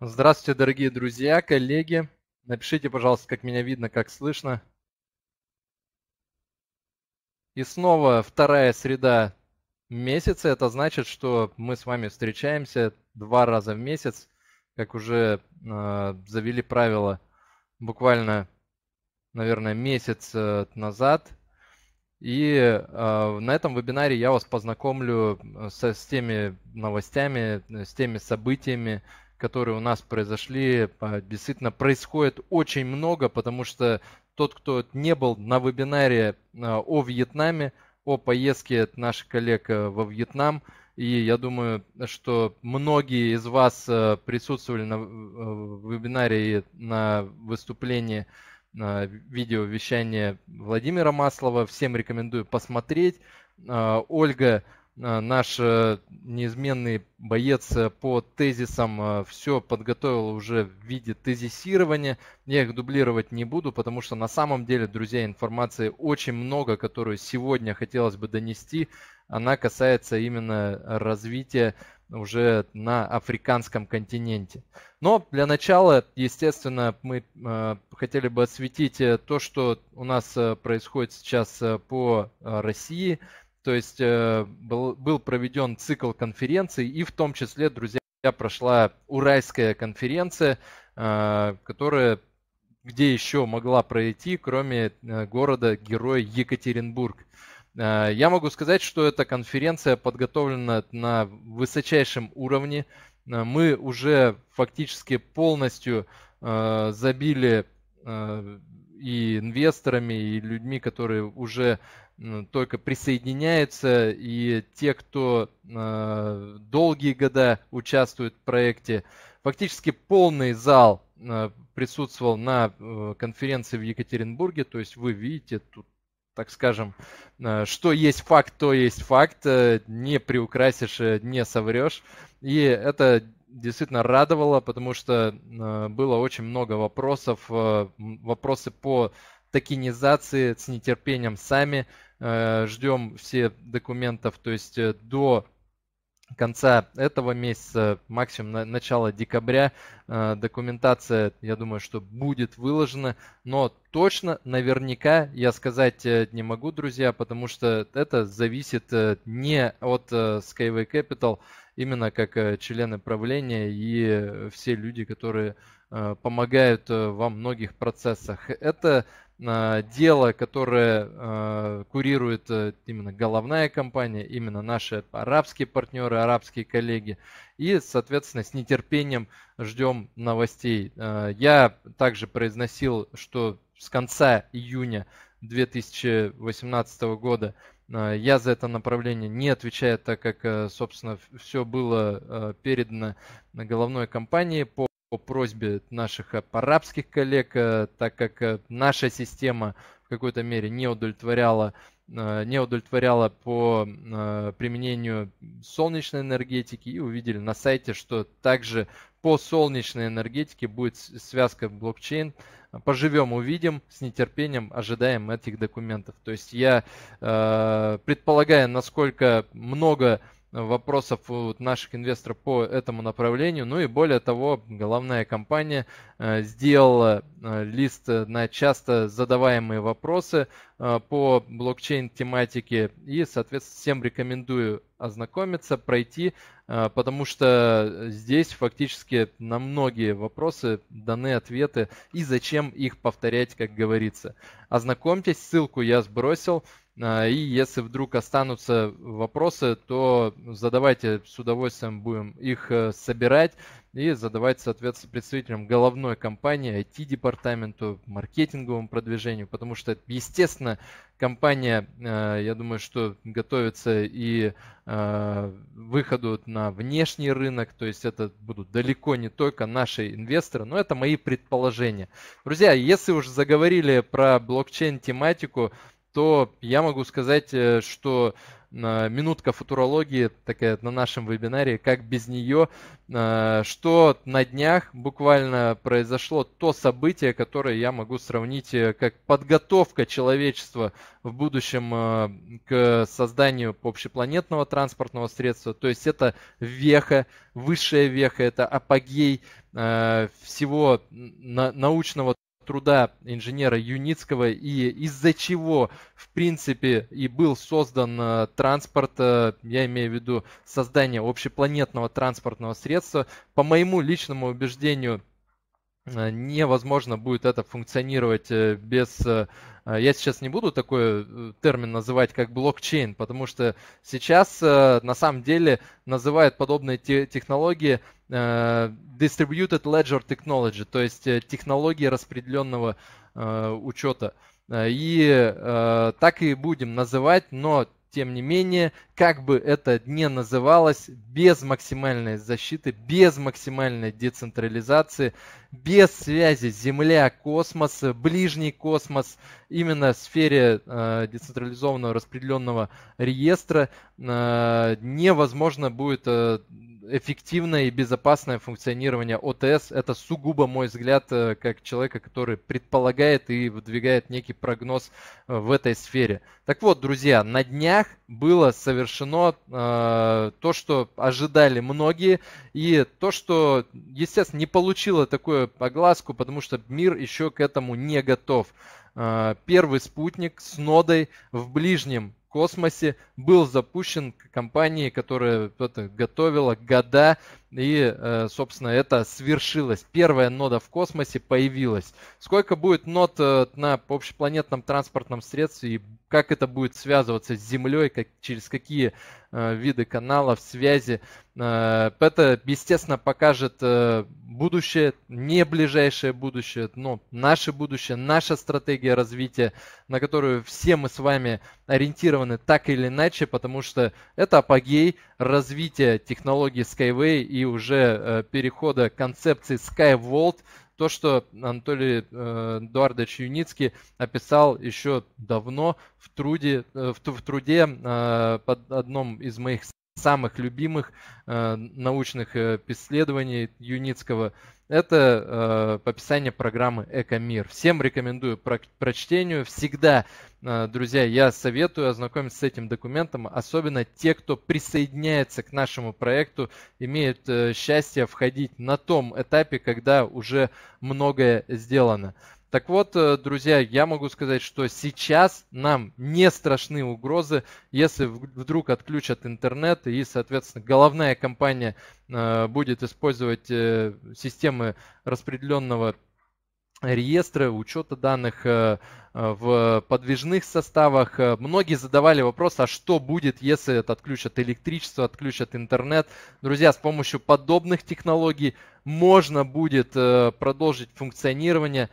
Здравствуйте, дорогие друзья, коллеги. Напишите, пожалуйста, как меня видно, как слышно. И снова вторая среда месяца. Это значит, что мы с вами встречаемся два раза в месяц, как уже э, завели правило буквально, наверное, месяц э, назад. И э, на этом вебинаре я вас познакомлю э, со, с теми новостями, э, с теми событиями, которые у нас произошли, а, действительно происходит очень много, потому что тот, кто не был на вебинаре а, о Вьетнаме, о поездке наших коллег э, во Вьетнам, и я думаю, что многие из вас э, присутствовали на э, вебинаре и на выступлении видео а, видеовещания Владимира Маслова. Всем рекомендую посмотреть. Ольга а, наш э, неизменный боец э, по тезисам э, все подготовил уже в виде тезисирования. Я их дублировать не буду, потому что на самом деле, друзья, информации очень много, которую сегодня хотелось бы донести. Она касается именно развития уже на африканском континенте. Но для начала, естественно, мы хотели бы осветить то, что у нас происходит сейчас по России – то есть э, был, был проведен цикл конференций, и в том числе, друзья, прошла Уральская конференция, э, которая где еще могла пройти, кроме э, города героя Екатеринбург. Я могу сказать, что эта конференция подготовлена на высочайшем уровне. Мы уже фактически полностью забили и инвесторами, и людьми, которые уже только присоединяется, и те, кто э, долгие года участвует в проекте, фактически полный зал э, присутствовал на э, конференции в Екатеринбурге, то есть вы видите тут, так скажем, э, что есть факт, то есть факт, э, не приукрасишь, э, не соврешь, и это действительно радовало, потому что э, было очень много вопросов, э, вопросы по токенизации с нетерпением сами Э, ждем все документов, то есть э, до конца этого месяца, максимум на, начало декабря, э, документация, я думаю, что будет выложена, но точно, наверняка я сказать не могу, друзья, потому что это зависит не от Skyway Capital, именно как члены правления и все люди, которые помогают во многих процессах. Это а, дело, которое а, курирует э, именно головная компания, именно наши арабские партнеры, арабские коллеги. И, соответственно, с нетерпением ждем новостей. А, я также произносил, что с конца июня 2018 года я за это направление не отвечаю, так как, э, собственно, все было э, передано головной компании по по просьбе наших э, арабских коллег, э, так как э, наша система в какой-то мере не удовлетворяла не удовлетворяла по применению солнечной энергетики и увидели на сайте, что также по солнечной энергетике будет связка блокчейн. Поживем, увидим, с нетерпением ожидаем этих документов. То есть я предполагаю, насколько много вопросов у наших инвесторов по этому направлению. Ну и более того, головная компания э, сделала э, лист на часто задаваемые вопросы э, по блокчейн-тематике. И, соответственно, всем рекомендую ознакомиться, пройти, потому что здесь фактически на многие вопросы даны ответы и зачем их повторять, как говорится. Ознакомьтесь, ссылку я сбросил. А, и если вдруг останутся вопросы, то задавайте, с удовольствием будем их э, собирать и задавать, соответственно, представителям головной компании, IT-департаменту, маркетинговому продвижению, потому что, естественно, компания, э, я думаю, что готовится и э, выходу на внешний рынок, то есть это будут далеко не только наши инвесторы, но это мои предположения. Друзья, если уже заговорили про блокчейн-тематику, то я могу сказать, э, что минутка футурологии такая на нашем вебинаре, как без нее, э, что на днях буквально произошло то событие, которое я могу сравнить э, как подготовка человечества в будущем к созданию общепланетного транспортного средства. То есть это веха, высшая веха, это апогей всего научного труда инженера Юницкого и из-за чего, в принципе, и был создан э, транспорт, э, я имею в виду создание общепланетного транспортного средства, по моему личному убеждению, Э, невозможно будет это функционировать э, без... Э, я сейчас не буду такой термин называть, как блокчейн, потому что сейчас на самом деле называют подобные технологии distributed ledger technology, то есть технологии распределенного учета. И так и будем называть, но тем не менее, как бы это не называлось, без максимальной защиты, без максимальной децентрализации, без связи Земля-космос, ближний космос, именно в сфере э, децентрализованного распределенного реестра э, невозможно будет э, эффективное и безопасное функционирование ОТС. Это сугубо мой взгляд э, как человека, который предполагает и выдвигает некий прогноз э, в этой сфере. Так вот, друзья, на днях было совершено э, то, что ожидали многие, и то, что, естественно, не получило такую огласку, потому что мир еще к этому не готов. Э, первый спутник с нодой в ближнем космосе был запущен компанией, которая это, готовила года и, э, собственно, это свершилось. Первая нода в космосе появилась. Сколько будет нод э, на общепланетном транспортном средстве и как это будет связываться с Землей, как, через какие э, виды каналов, связи. Это, естественно, покажет будущее, не ближайшее будущее, но ну, наше будущее, наша стратегия развития, на которую все мы с вами ориентированы так или иначе, потому что это апогей развития технологии Skyway и и уже э, перехода концепции SkyVault, то, что Анатолий э, Эдуардович Юницкий описал еще давно в труде, э, в, в труде под одном из моих самых любимых научных исследований Юницкого это э, описание программы «Экомир». Всем рекомендую про прочтению. Всегда, э, друзья, я советую ознакомиться с этим документом, особенно те, кто присоединяется к нашему проекту, имеют э, счастье входить на том этапе, когда уже многое сделано. Так вот, э, друзья, я могу сказать, что сейчас нам не страшны угрозы, если вдруг отключат интернет и, соответственно, головная компания э, будет использовать э, системы распределенного реестра, учета данных в подвижных составах. Многие задавали вопрос, а что будет, если отключат электричество, отключат интернет. Друзья, с помощью подобных технологий можно будет продолжить функционирование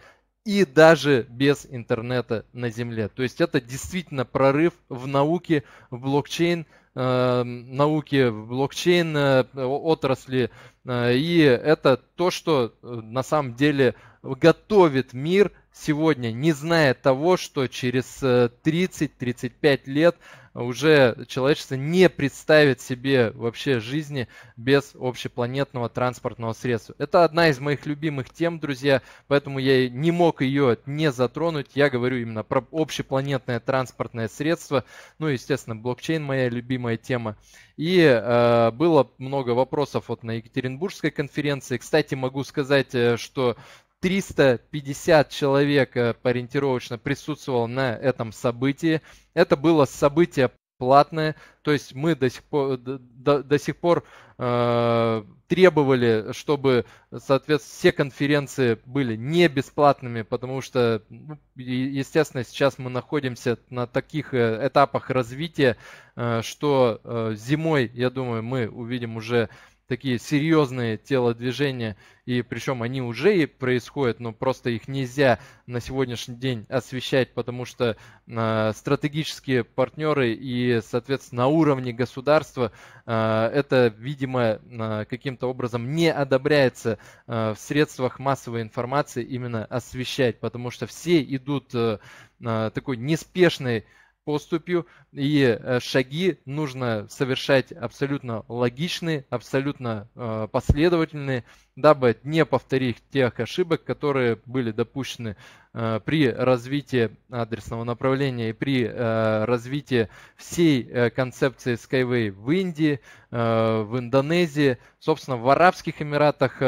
и даже без интернета на Земле. То есть это действительно прорыв в науке, в блокчейн, э, науке, в блокчейн э, отрасли. Э, и это то, что э, на самом деле готовит мир сегодня, не зная того, что через 30-35 э, лет уже человечество не представит себе вообще жизни без общепланетного транспортного средства. Это одна из моих любимых тем, друзья, поэтому я не мог ее не затронуть. Я говорю именно про общепланетное транспортное средство. Ну, естественно, блокчейн моя любимая тема. И э, было много вопросов вот на Екатеринбургской конференции. Кстати, могу сказать, э, что 350 человек э, ориентировочно присутствовало на этом событии. Это было событие платное, то есть мы до сих пор, до, до сих пор э, требовали, чтобы, соответственно, все конференции были не бесплатными, потому что, ну, естественно, сейчас мы находимся на таких э, этапах развития, э, что э, зимой, я думаю, мы увидим уже э, такие серьезные телодвижения, и причем они уже и происходят, но просто их нельзя на сегодняшний день освещать, потому что э, стратегические партнеры и, соответственно, на уровне государства э, это, видимо, э, каким-то образом не одобряется э, в средствах массовой информации именно освещать, потому что все идут э, э, такой неспешный поступью, и э, шаги нужно совершать абсолютно логичные, абсолютно э, последовательные, дабы не повторить тех ошибок, которые были допущены э, при развитии адресного направления и при развитии всей концепции Skyway в Индии, в Индонезии, собственно, в Арабских Эмиратах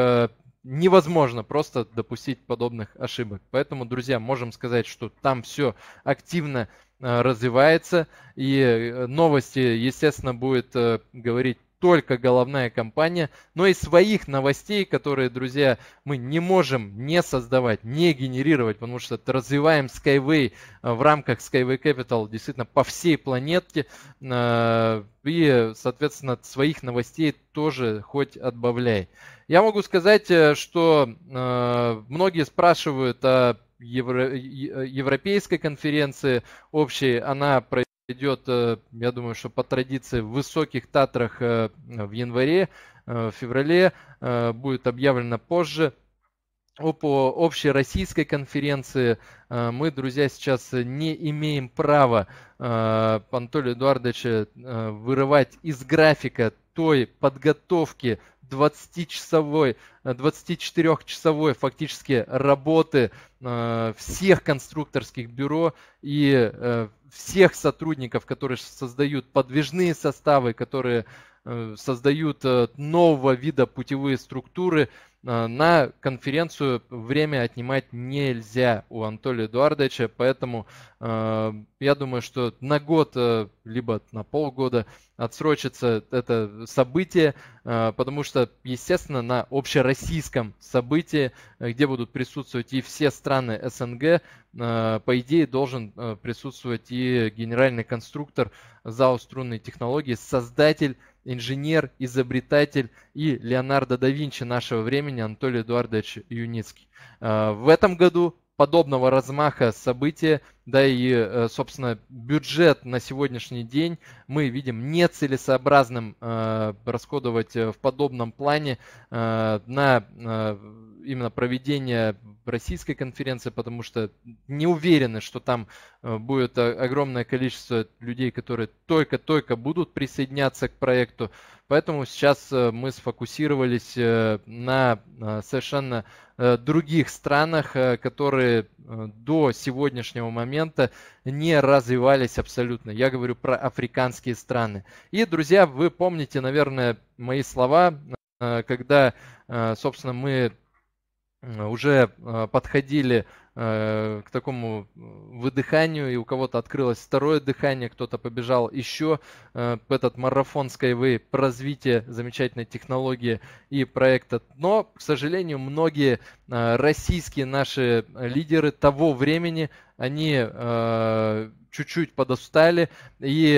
невозможно просто допустить подобных ошибок. Поэтому, друзья, можем сказать, что там все активно Э, развивается. И э, новости, естественно, будет э, говорить только головная компания, но и своих новостей, которые, друзья, мы не можем не создавать, не генерировать, потому что развиваем Skyway в рамках Skyway Capital действительно по всей планетке. И, соответственно, своих новостей тоже хоть отбавляй. Я могу сказать, что многие спрашивают о евро, э, э, европейской конференции общей. Она пройдет, э, я думаю, что по традиции в Высоких Татрах в январе, в феврале. Будет объявлено позже по общей российской конференции мы, друзья, сейчас не имеем права Анатолия Эдуардовича вырывать из графика той подготовки 20-часовой, 24-часовой э, фактически работы э, всех конструкторских бюро и э, всех сотрудников, которые создают подвижные составы, которые создают нового вида путевые структуры – а, на конференцию время отнимать нельзя у Анатолия Эдуардовича, поэтому э, я думаю, что на год, а, либо на полгода отсрочится это событие, э, потому что, естественно, на общероссийском событии, где будут присутствовать и все страны СНГ, э, по идее должен присутствовать и генеральный конструктор ЗАО «Струнные технологии», создатель инженер, изобретатель и Леонардо да Винчи нашего времени Анатолий Эдуардович Юницкий. Э, в этом году подобного размаха события, да и, э, собственно, бюджет на сегодняшний день мы видим нецелесообразным э, расходовать в подобном плане на именно проведение российской конференции, потому что не уверены, что там э, будет э, огромное количество людей, которые только-только будут присоединяться к проекту. Поэтому сейчас э, мы сфокусировались на совершенно других странах, которые до сегодняшнего момента не развивались абсолютно. Я говорю про африканские страны. И, друзья, вы помните, наверное, мои слова, когда, собственно, мы уже а, подходили э, к такому э, выдыханию, и у кого-то открылось второе дыхание, кто-то побежал еще э, этот марафон Skyway по развитию замечательной технологии и проекта. Но, к сожалению, многие российские наши лидеры того времени, они чуть-чуть подостали и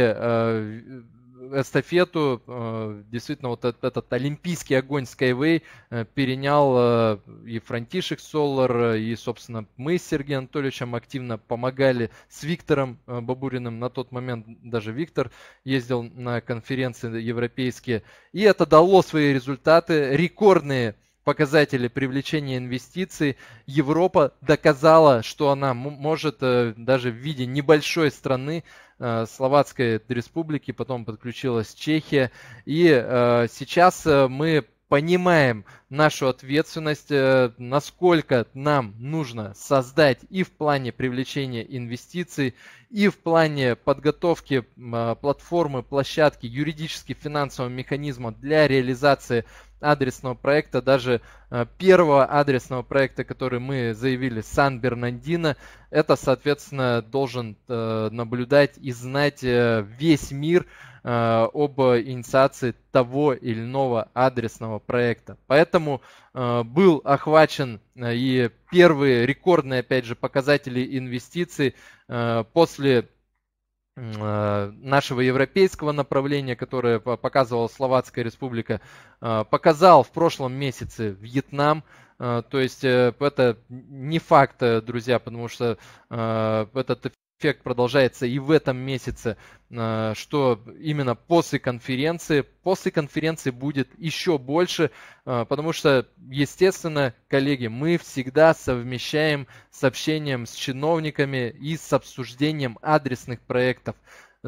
эстафету, э, действительно, вот этот, этот олимпийский огонь Skyway э, перенял э, и Франтишек Солар, и, собственно, мы с Сергеем Анатольевичем активно помогали с Виктором Бабуриным. На тот момент даже Виктор ездил на конференции европейские. И это дало свои результаты, рекордные показатели привлечения инвестиций, Европа доказала, что она может даже в виде небольшой страны Э, Словацкой республики, потом подключилась Чехия. И э, сейчас э, мы понимаем нашу ответственность, насколько нам нужно создать и в плане привлечения инвестиций, и в плане подготовки платформы, площадки, юридически-финансового механизма для реализации адресного проекта, даже э, первого адресного проекта, который мы заявили, Сан-Бернандино, это, соответственно, должен э, наблюдать и знать э, весь мир об инициации того или иного адресного проекта. Поэтому был охвачен и первые рекордные, опять же, показатели инвестиций после Э, нашего европейского направления, которое показывала Словацкая республика, э, показал в прошлом месяце Вьетнам. Э, то есть это не факт, друзья, потому что этот эффект продолжается и в этом месяце, э, что именно после конференции, после конференции будет еще больше, э, потому что, естественно, коллеги, мы всегда совмещаем с общением с чиновниками и с обсуждением адресных проектов.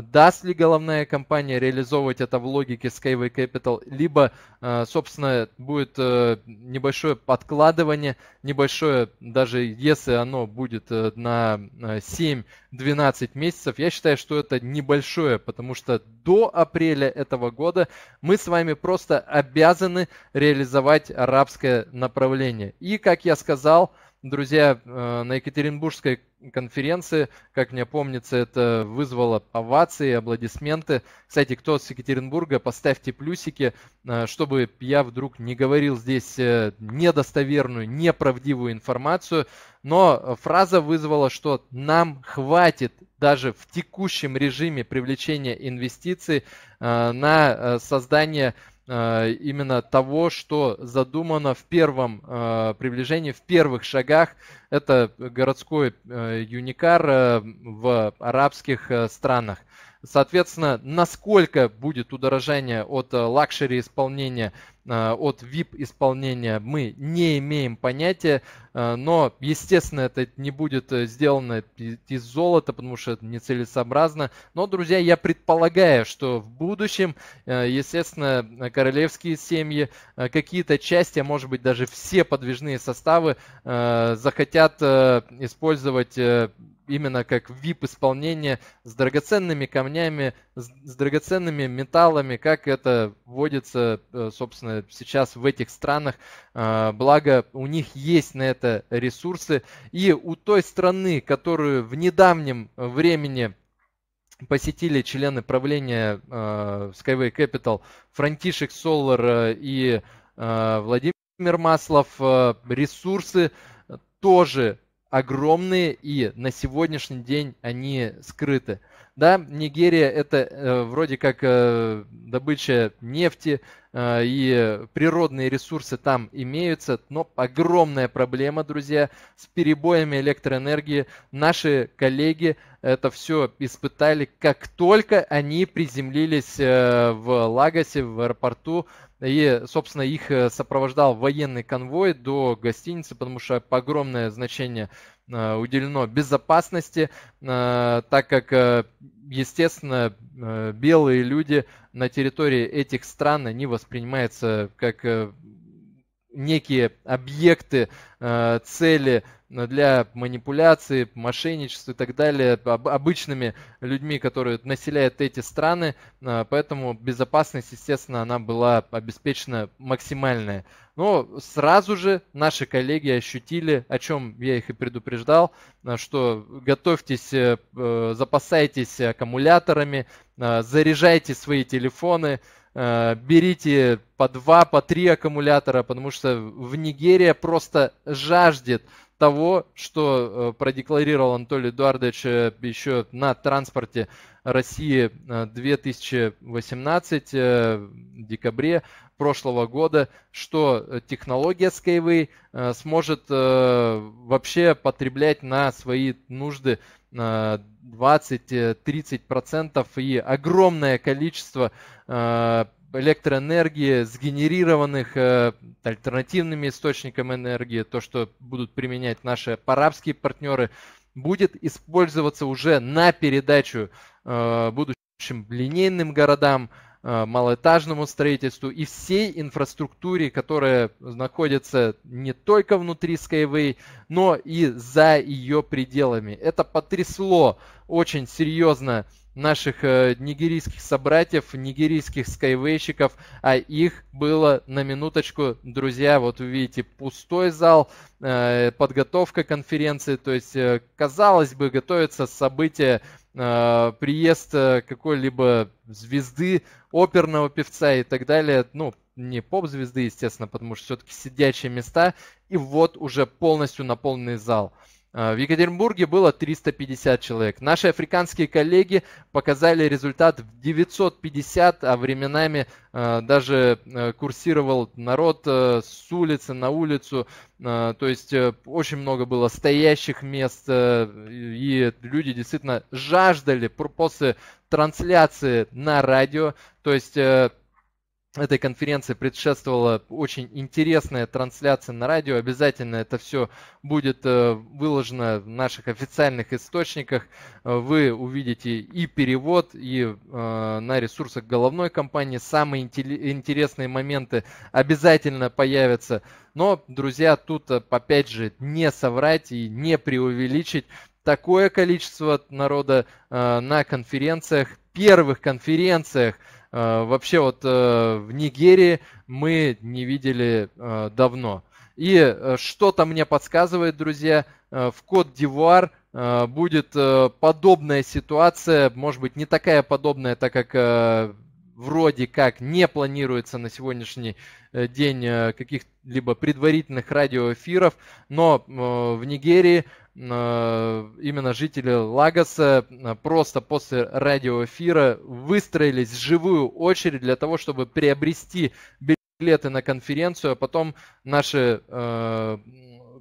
Даст ли головная компания реализовывать это в логике Skyway Capital, либо, э, собственно, будет э, небольшое подкладывание, небольшое, даже если оно будет э, на 7-12 месяцев, я считаю, что это небольшое, потому что до апреля этого года мы с вами просто обязаны реализовать арабское направление. И, как я сказал, друзья, э, на Екатеринбургской конференции, как мне помнится, это вызвало овации, аплодисменты. Кстати, кто с Екатеринбурга, поставьте плюсики, э, чтобы я вдруг не говорил здесь э, недостоверную, неправдивую информацию. Но фраза вызвала, что нам хватит даже в текущем режиме привлечения инвестиций на создание Э, именно того, что задумано в первом э, приближении, в первых шагах. Это городской э, юникар в арабских странах. Соответственно, насколько будет удорожание от лакшери исполнения Э, от VIP-исполнения мы не имеем понятия, э, но, естественно, это не будет э, сделано из золота, потому что это нецелесообразно. Но, друзья, я предполагаю, что в будущем, естественно, королевские семьи, какие-то части, а может быть даже все подвижные составы захотят использовать именно как VIP исполнение с драгоценными камнями, с драгоценными металлами, как это вводится, собственно, сейчас в этих странах. А, благо, у них есть на это ресурсы. И у той страны, которую в недавнем времени посетили члены правления а, Skyway Capital Франтишек Солар а, и Владимир Маслов, ресурсы тоже огромные, и на сегодняшний день они скрыты. Да, Нигерия это э, вроде как э, добыча нефти э, и природные ресурсы там имеются, но огромная проблема, друзья, с перебоями электроэнергии. Наши коллеги это все испытали, как только они приземлились э, в Лагосе, в аэропорту и, собственно, их э, сопровождал военный конвой до гостиницы, потому что огромное значение э, уделено безопасности, э, так как, естественно, белые люди на территории этих стран, они воспринимаются как некие объекты, э, цели э, для манипуляции, мошенничества и так далее обычными людьми, которые населяют эти страны. Э, поэтому безопасность, естественно, она была обеспечена максимальная. Но сразу же наши коллеги ощутили, о чем я их и предупреждал, что готовьтесь, запасайтесь аккумуляторами, заряжайте свои телефоны, Э, берите по два, по три аккумулятора, потому что в Нигерия просто жаждет того, что э, продекларировал Анатолий Эдуардович э, еще на транспорте России 2018, в декабре прошлого года, что технология Skyway сможет вообще потреблять на свои нужды 20-30% э, э, и огромное количество э, электроэнергии, сгенерированных альтернативными источниками энергии, то, что будут применять наши парабские партнеры, будет использоваться уже на передачу будущим линейным городам, Э, малоэтажному строительству и всей инфраструктуре, которая находится не только внутри Skyway, но и за ее пределами. Это потрясло очень серьезно наших э, нигерийских собратьев, нигерийских скайвейщиков, а их было на минуточку, друзья, вот вы видите, пустой зал, э, подготовка конференции, то есть, казалось бы, готовится событие Э, приезд э, какой-либо звезды, оперного певца и так далее, ну, не поп-звезды, естественно, потому что все-таки сидячие места, и вот уже полностью наполненный зал. Э, а, в Екатеринбурге было 350 человек. Наши африканские коллеги показали результат в 950, а временами а, даже а, курсировал народ с улицы на улицу. То есть э, очень много было стоящих мест, э, и люди действительно жаждали после трансляции на радио. То есть э, этой конференции предшествовала очень интересная трансляция на радио. Обязательно это все будет э, выложено в наших официальных источниках. Э, вы увидите и перевод, и э, на ресурсах головной компании самые интересные моменты обязательно появятся. Но, друзья, тут опять же не соврать и не преувеличить. Такое количество народа на конференциях, первых конференциях – Э, вообще вот э, в Нигерии мы не видели э, давно. И что-то мне подсказывает, друзья, в Кот-Дивуар будет подобная ситуация, может быть, не такая подобная, так как вроде как не планируется на сегодняшний Э, день э, каких-либо предварительных радиоэфиров, но э, в Нигерии именно жители Лагоса просто после радиоэфира выстроились в живую очередь для того, чтобы приобрести билеты на конференцию, а потом наши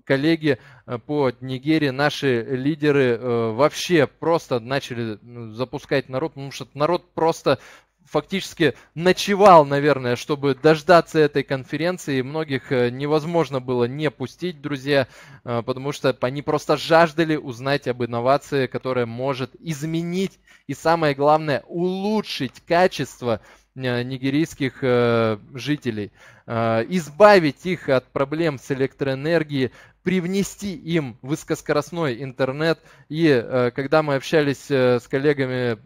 коллеги по Нигерии, наши лидеры вообще просто начали запускать народ, потому что народ просто фактически ночевал, наверное, чтобы дождаться этой конференции. Многих э, невозможно было не пустить, друзья, э, потому что они просто жаждали узнать об инновации, которая может изменить и, самое главное, улучшить качество Э, нигерийских э, жителей, э, избавить их от проблем с электроэнергией, привнести им высокоскоростной интернет. И когда мы общались с коллегами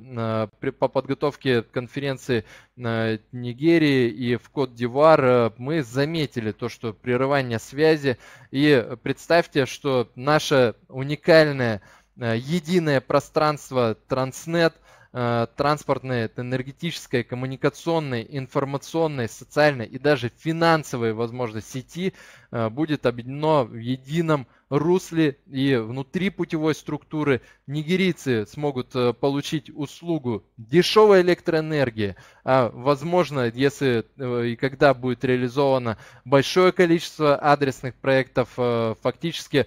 по подготовке конференции Нигерии и в Кот-Дивар, мы заметили то, что прерывание связи. И представьте, что наше уникальное единое пространство Транснет – Э, транспортной, энергетической, коммуникационной, информационной, социальной и даже финансовой, возможно, сети э, будет объединено в едином русле и внутри путевой структуры нигерийцы смогут э, получить услугу дешевой электроэнергии, а возможно, если и когда будет реализовано большое количество адресных проектов, фактически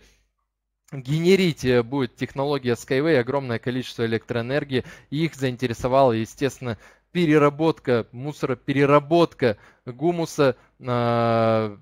генерить э, будет технология Skyway огромное количество электроэнергии. их заинтересовала, естественно, переработка мусора, переработка гумуса, а,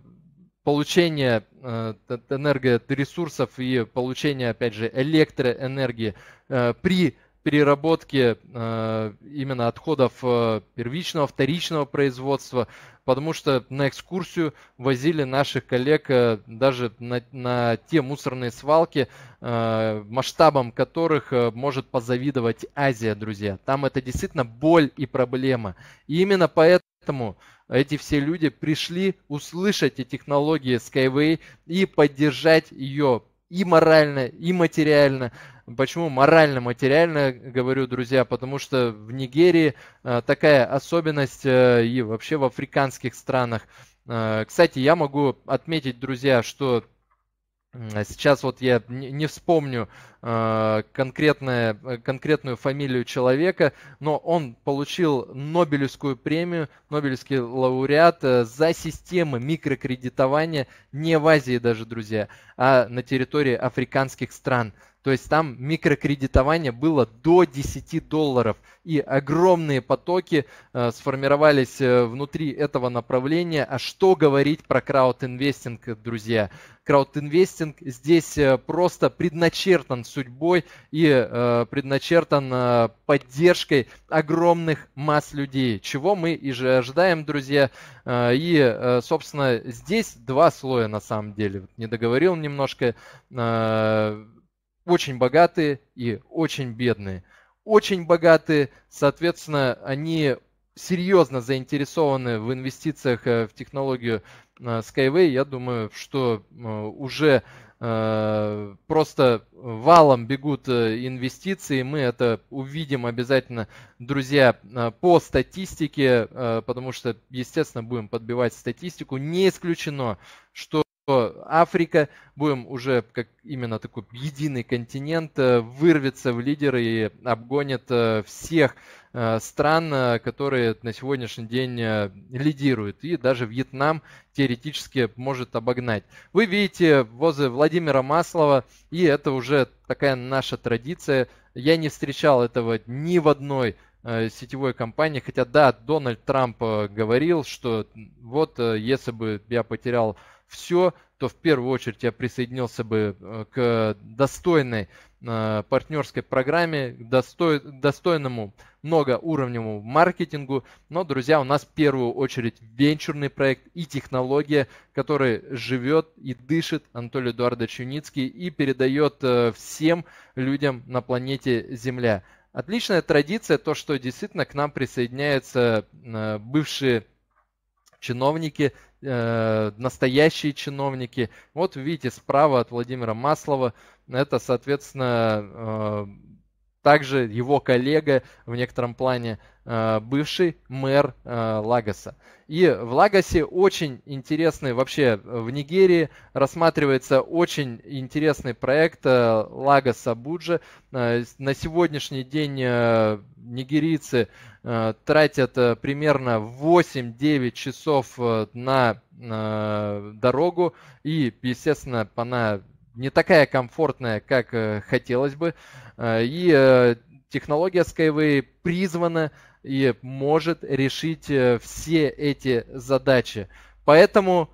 получение а, энергоресурсов и получение, опять же, электроэнергии э, при переработке э, именно отходов э, первичного, вторичного производства, потому что на экскурсию возили наших коллег э, даже на, на те мусорные свалки, масштабом которых может позавидовать Азия, друзья. Там это действительно боль и проблема. И именно поэтому эти все люди пришли услышать эти технологии Skyway и поддержать ее и морально, и материально. Почему морально-материально говорю, друзья? Потому что в Нигерии э, такая особенность э, и вообще в африканских странах. Э, кстати, я могу отметить, друзья, что Сейчас вот я не вспомню конкретное, конкретную фамилию человека, но он получил Нобелевскую премию, Нобелевский лауреат за системы микрокредитования не в Азии даже, друзья, а на территории африканских стран – то есть там микрокредитование было до 10 долларов. И огромные потоки э, сформировались э, внутри этого направления. А что говорить про краудинвестинг, друзья? Краудинвестинг здесь э, просто предначертан судьбой и э, предначертан э, поддержкой огромных масс людей, чего мы и же ожидаем, друзья. Э, и, э, собственно, здесь два слоя на самом деле. Не договорил немножко. Э, очень богатые и очень бедные. Очень богатые, соответственно, они серьезно заинтересованы в инвестициях э, в технологию э, Skyway. Я думаю, что э, уже просто валом бегут инвестиции. Мы это увидим обязательно, друзья, по статистике, потому что, естественно, будем подбивать статистику. Не исключено, что что Африка, будем уже как именно такой единый континент, э, вырвется в лидеры и обгонит э, всех э, стран, которые на сегодняшний день лидируют. И даже Вьетнам теоретически может обогнать. Вы видите возы Владимира Маслова, и это уже такая наша традиция. Я не встречал этого ни в одной сетевой компании. Хотя да, Дональд Трамп говорил, что вот если бы я потерял все, то в первую очередь я присоединился бы э, к достойной э, партнерской программе, достой, достойному многоуровневому маркетингу. Но, друзья, у нас в первую очередь венчурный проект и технология, который живет и дышит Анатолий Эдуардович Юницкий и передает э, всем людям на планете Земля. Отличная традиция, то, что действительно к нам присоединяются бывшие чиновники, э, настоящие чиновники. Вот видите, справа от Владимира Маслова, это, соответственно, э, также его коллега в некотором плане Э, бывший мэр э, Лагоса. И в Лагосе очень интересный, вообще в Нигерии рассматривается очень интересный проект э, Лагоса Буджи. На сегодняшний день нигерийцы тратят примерно 8-9 часов на дорогу и, естественно, она не такая комфортная, как хотелось бы. И Технология Skyway призвана и может решить э, все эти задачи. Поэтому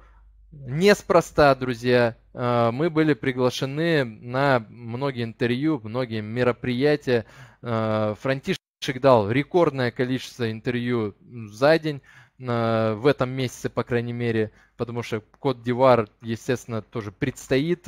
неспроста, друзья, э, мы были приглашены на многие интервью, многие мероприятия. Э, Франтишек дал рекордное количество интервью за день в этом месяце, по крайней мере, потому что код Дивар, естественно, тоже предстоит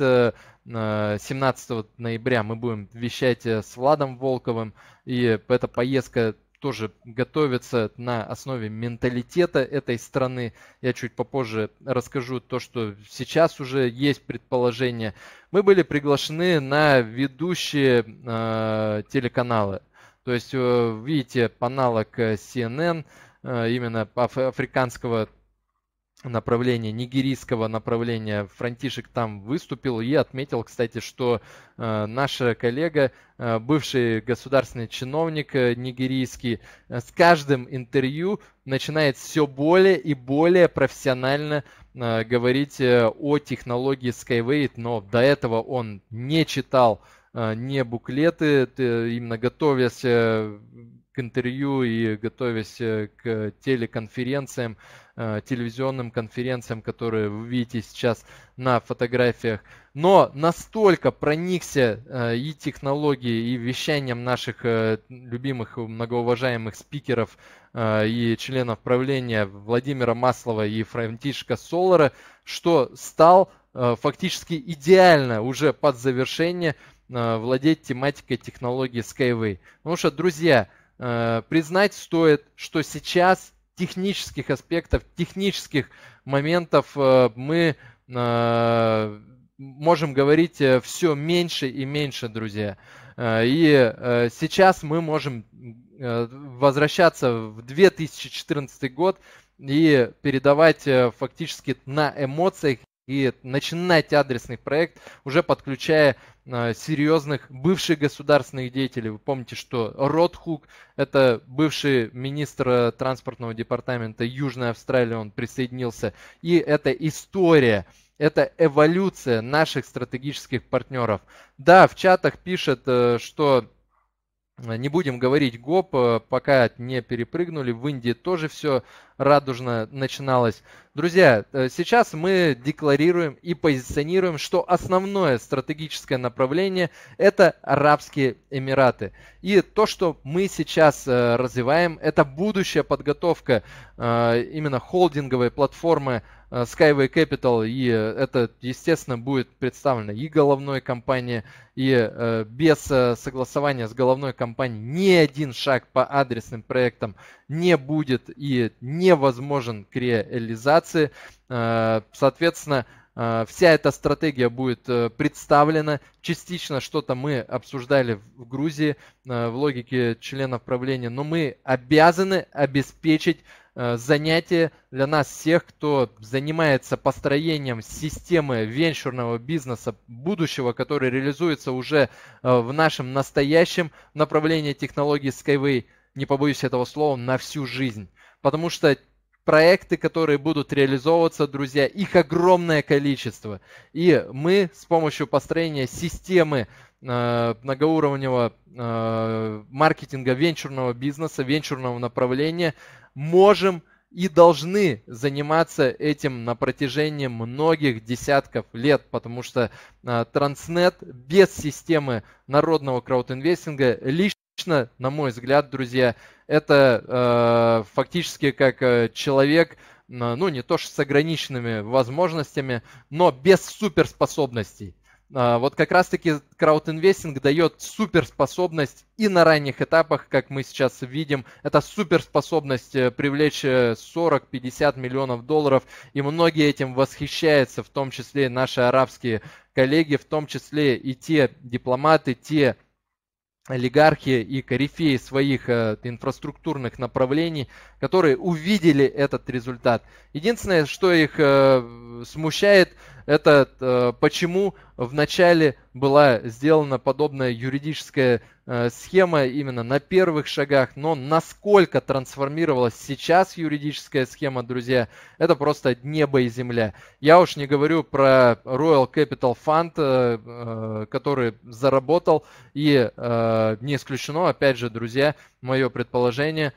17 э, ноября мы будем вещать э, с Владом Волковым, и эта поездка тоже готовится на основе менталитета этой страны. Я чуть попозже расскажу то, что сейчас уже есть предположение. Мы были приглашены на ведущие э, телеканалы. То есть, э, видите, аналог CNN, именно африканского направления, нигерийского направления. Франтишек там выступил и отметил, кстати, что э, наша коллега, э, бывший государственный чиновник э, нигерийский, э, с каждым интервью начинает все более и более профессионально э, говорить э, о технологии Skyway, но до этого он не читал э, не буклеты, именно готовясь э, к интервью и готовясь э, к телеконференциям, э, телевизионным конференциям, которые вы видите сейчас на фотографиях. Но настолько проникся э, и технологией, и вещанием наших любимых, многоуважаемых спикеров и членов правления Владимира Маслова и Франтишка Солара, что стал фактически идеально уже под завершение владеть тематикой технологии Skyway. Потому что, друзья, Э, признать стоит, что сейчас технических аспектов, технических моментов э, мы э, можем говорить все меньше и меньше, друзья. И сейчас мы можем возвращаться в 2014 год и передавать фактически на эмоциях и начинать адресный проект, уже подключая э, серьезных бывших государственных деятелей. Вы помните, что Ротхук это бывший министр э, транспортного департамента Южной Австралии, он присоединился. И это история, это эволюция наших стратегических партнеров. Да, в чатах пишет, э, что Э, не будем говорить ГОП, э, пока не перепрыгнули. В Индии тоже все радужно начиналось. Друзья, э, сейчас мы декларируем и позиционируем, что основное стратегическое направление – это Арабские Эмираты. И то, что мы сейчас развиваем, это будущая подготовка именно холдинговой платформы Э, Skyway Capital, и э, это, естественно, будет представлено и головной компании, и э, без согласования с головной компанией ни один шаг по адресным проектам не будет и невозможен к реализации. Соответственно, Вся эта стратегия будет представлена. Частично что-то мы обсуждали в Грузии в логике членов правления, но мы обязаны обеспечить Э, занятие для нас всех, кто занимается построением системы венчурного бизнеса будущего, который реализуется уже э, в нашем настоящем направлении технологии Skyway, не побоюсь этого слова, на всю жизнь. Потому что проекты, которые будут реализовываться, друзья, их огромное количество. И мы с помощью построения системы э, многоуровневого маркетинга венчурного бизнеса, венчурного направления, можем и должны заниматься этим на протяжении многих десятков лет, потому что Транснет без системы народного краудинвестинга лично, на мой взгляд, друзья, это э, фактически как а, человек, а, ну не то что с ограниченными возможностями, но без суперспособностей. А, вот как раз-таки краудинвестинг дает суперспособность и на ранних этапах, как мы сейчас видим, это суперспособность э, привлечь 40-50 э, миллионов долларов, и многие этим восхищаются, в том числе наши арабские коллеги, в том числе и те дипломаты, те олигархи и корифеи своих э, инфраструктурных направлений, которые увидели этот результат. Единственное, что их э, смущает, это э, почему в начале была сделана подобная юридическая Э, схема именно на первых шагах, но насколько трансформировалась сейчас юридическая схема, друзья, это просто небо и земля. Я уж не говорю про Royal Capital Fund, э, э, который заработал, и не исключено, опять же, друзья, мое предположение,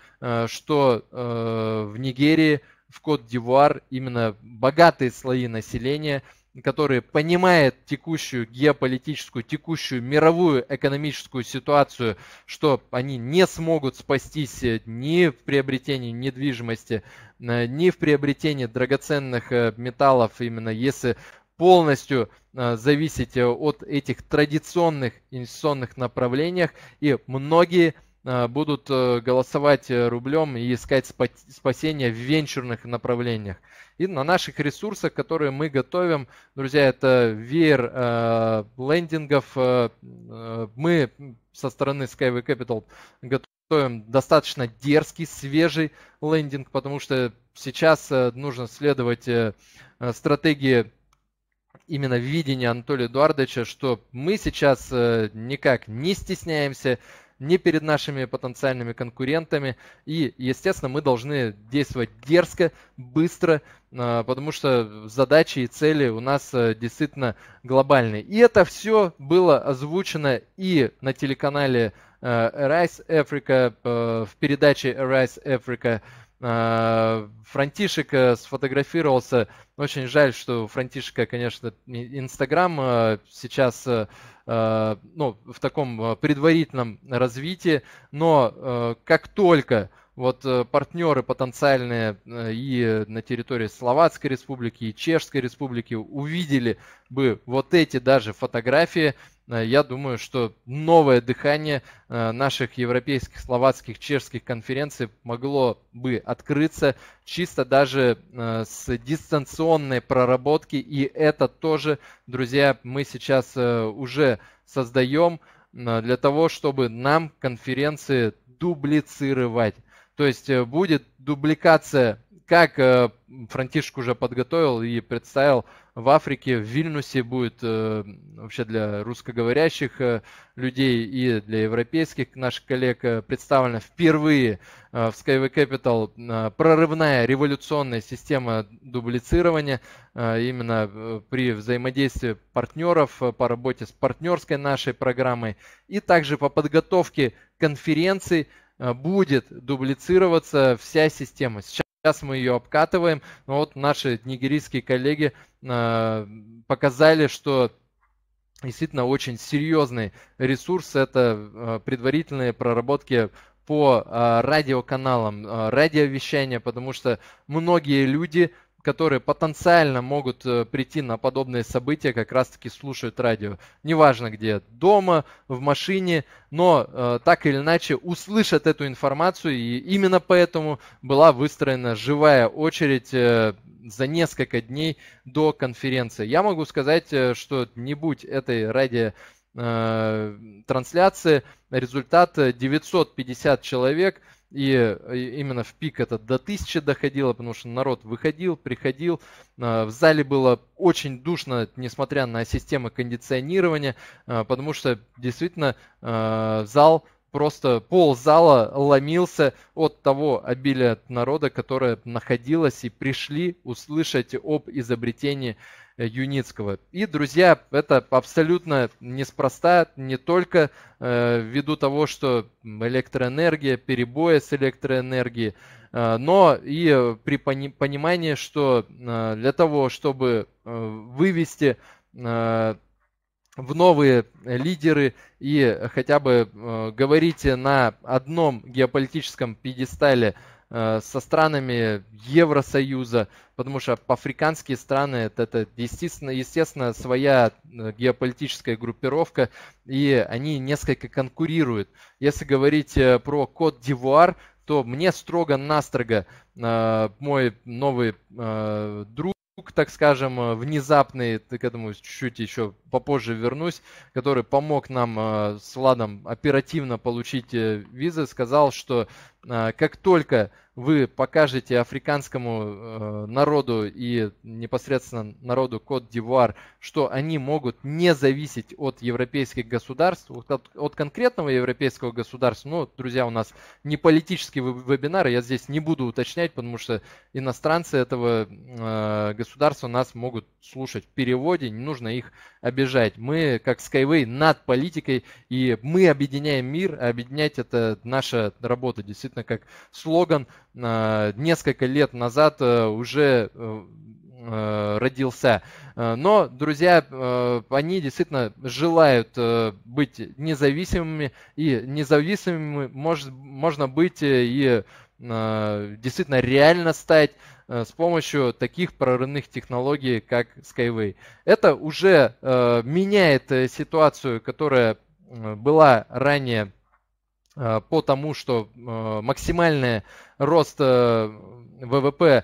что в Нигерии, в Кот-Дивуар именно богатые слои населения – который понимает текущую геополитическую, текущую мировую экономическую ситуацию, что они не смогут спастись э, ни в приобретении недвижимости, э, ни в приобретении драгоценных э, металлов, именно если полностью зависеть от этих традиционных инвестиционных направлениях. И многие Э, будут э, голосовать э, рублем и искать спасение в венчурных направлениях. И на наших ресурсах, которые мы готовим, друзья, это веер э, лендингов. Э, мы со стороны Skyway Capital готовим достаточно дерзкий, свежий лендинг, потому что сейчас э, нужно следовать э, стратегии именно видения Анатолия Эдуардовича, что мы сейчас никак не стесняемся, не перед нашими потенциальными конкурентами. И, естественно, мы должны действовать дерзко, быстро, а, потому что задачи и цели у нас э, действительно глобальные. И это все было озвучено и на телеканале э, Rise Africa, э, в передаче Rise Africa – а, Франтишек э, сфотографировался. Очень жаль, что Франтишка, конечно, Инстаграм э, сейчас э, ну, в таком предварительном развитии, но как только вот партнеры потенциальные и на территории Словацкой Республики, и Чешской Республики увидели бы вот эти даже фотографии, Э, я думаю, что новое дыхание э, наших европейских, словацких, чешских конференций могло бы открыться чисто даже э, с дистанционной проработки. И это тоже, друзья, мы сейчас уже создаем для того, чтобы нам конференции дублицировать. То есть будет дубликация как э, Франтишек уже подготовил и представил, в Африке, в Вильнюсе будет э, вообще для русскоговорящих э, людей и для европейских наших коллег представлена впервые в Skyway Capital прорывная революционная система дублицирования именно при взаимодействии партнеров по работе с партнерской нашей программой и также по подготовке конференций будет дублицироваться вся система. Сейчас сейчас мы ее обкатываем. Но вот наши нигерийские коллеги э, показали, что действительно очень серьезный ресурс это э, предварительные проработки по э, радиоканалам, э, радиовещания, потому что многие люди которые потенциально могут э, прийти на подобные события, как раз-таки слушают радио. Неважно где, дома, в машине, но э, так или иначе услышат эту информацию, и именно поэтому была выстроена живая очередь э, за несколько дней до конференции. Я могу сказать, э, что не будь этой радио э, трансляции результат 950 человек – и э, именно в пик этот до 1000 доходило, потому что народ выходил, приходил, а, в зале было очень душно, несмотря на систему кондиционирования, а, потому что действительно а, зал просто пол зала ломился от того обилия народа, которое находилось и пришли услышать об изобретении э, Юницкого. И, друзья, это абсолютно неспроста, не только э, ввиду того, что электроэнергия, перебои с электроэнергией, э, но и при пони- понимании, что э, для того, чтобы э, вывести э, в новые э, лидеры и э, хотя бы э, говорите на одном геополитическом пьедестале э, со странами Евросоюза, потому что африканские страны это, это естественно, естественно своя э, геополитическая группировка, и они несколько конкурируют. Если говорить про Кот-Дивуар, то мне строго-настрого э, мой новый э, друг так скажем, э, внезапный, к этому чуть-чуть еще попозже вернусь, который помог нам э, с Владом оперативно получить э, визы, сказал, что как только вы покажете африканскому э, народу и непосредственно народу Кот-Дивуар, что они могут не зависеть от европейских государств, от, от конкретного европейского государства. Ну, друзья, у нас не политический вебинар, я здесь не буду уточнять, потому что иностранцы этого э, государства нас могут слушать в переводе, не нужно их обижать. Мы, как Skyway, над политикой, и мы объединяем мир, а объединять это наша работа, действительно, как слоган – Э, несколько лет назад э, уже э, родился. Но, друзья, они действительно желают быть независимыми, и независимыми может, можно быть и действительно реально стать с помощью таких прорывных технологий, как Skyway. Это уже меняет ситуацию, которая была ранее Э, по тому, что э, максимальный рост э, ВВП